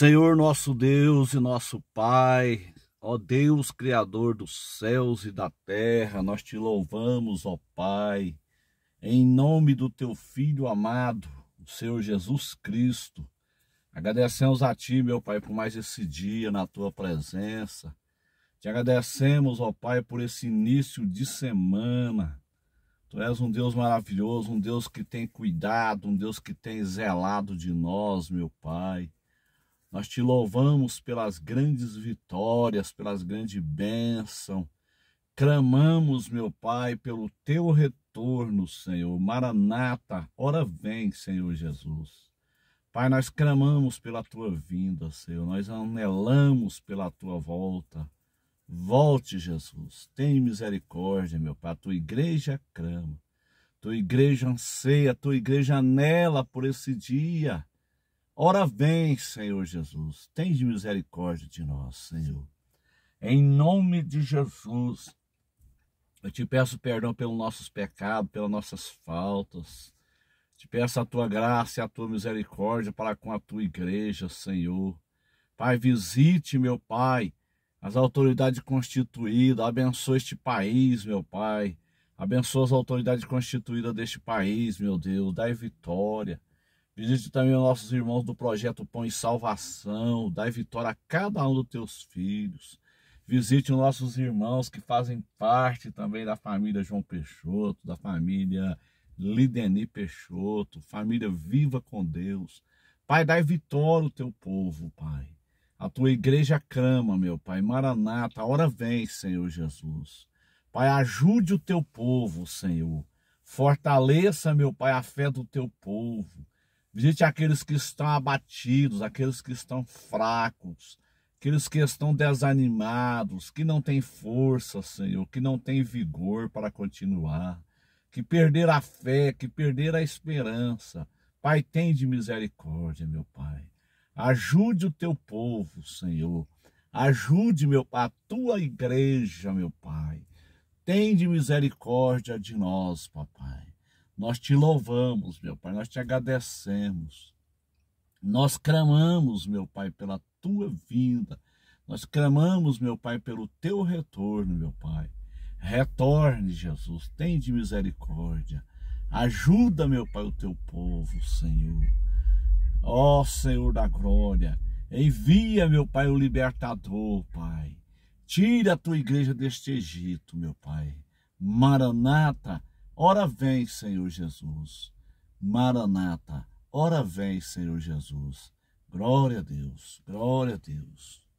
Senhor nosso Deus e nosso Pai, ó Deus Criador dos céus e da terra, nós te louvamos, ó Pai, em nome do teu Filho amado, o Senhor Jesus Cristo. Agradecemos a Ti, meu Pai, por mais esse dia na Tua presença. Te agradecemos, ó Pai, por esse início de semana. Tu és um Deus maravilhoso, um Deus que tem cuidado, um Deus que tem zelado de nós, meu Pai. Nós te louvamos pelas grandes vitórias, pelas grandes bênçãos. Clamamos, meu Pai, pelo teu retorno, Senhor. Maranata, ora vem, Senhor Jesus. Pai, nós clamamos pela tua vinda, Senhor. Nós anelamos pela tua volta. Volte, Jesus. Tem misericórdia, meu Pai. A tua igreja clama. Tua igreja anseia, tua igreja anela por esse dia. Ora vem, Senhor Jesus, tens misericórdia de nós, Senhor. Em nome de Jesus, eu te peço perdão pelos nossos pecados, pelas nossas faltas. Te peço a tua graça e a tua misericórdia para com a tua igreja, Senhor. Pai, visite, meu Pai, as autoridades constituídas, abençoa este país, meu Pai. Abençoa as autoridades constituídas deste país, meu Deus, dai vitória. Visite também os nossos irmãos do Projeto Pão e Salvação. Dai vitória a cada um dos teus filhos. Visite os nossos irmãos que fazem parte também da família João Peixoto, da família Lideni Peixoto, família Viva com Deus. Pai, dai vitória ao teu povo, Pai. A tua igreja crama, meu Pai. Maranata, a hora vem, Senhor Jesus. Pai, ajude o teu povo, Senhor. Fortaleça, meu Pai, a fé do teu povo. Visite aqueles que estão abatidos, aqueles que estão fracos, aqueles que estão desanimados, que não têm força, Senhor, que não têm vigor para continuar, que perderam a fé, que perderam a esperança. Pai, tem de misericórdia, meu Pai. Ajude o teu povo, Senhor. Ajude, meu Pai, a tua igreja, meu Pai. Tem de misericórdia de nós, papai. Nós te louvamos, meu Pai, nós te agradecemos. Nós clamamos, meu Pai, pela tua vinda. Nós clamamos, meu Pai, pelo teu retorno, meu Pai. Retorne, Jesus, tem de misericórdia. Ajuda, meu Pai, o teu povo, Senhor. Ó oh, Senhor da glória, envia, meu Pai, o libertador, Pai. Tira a tua igreja deste Egito, meu Pai. Maranata, Ora vem, Senhor Jesus. Maranata, ora vem, Senhor Jesus. Glória a Deus, glória a Deus.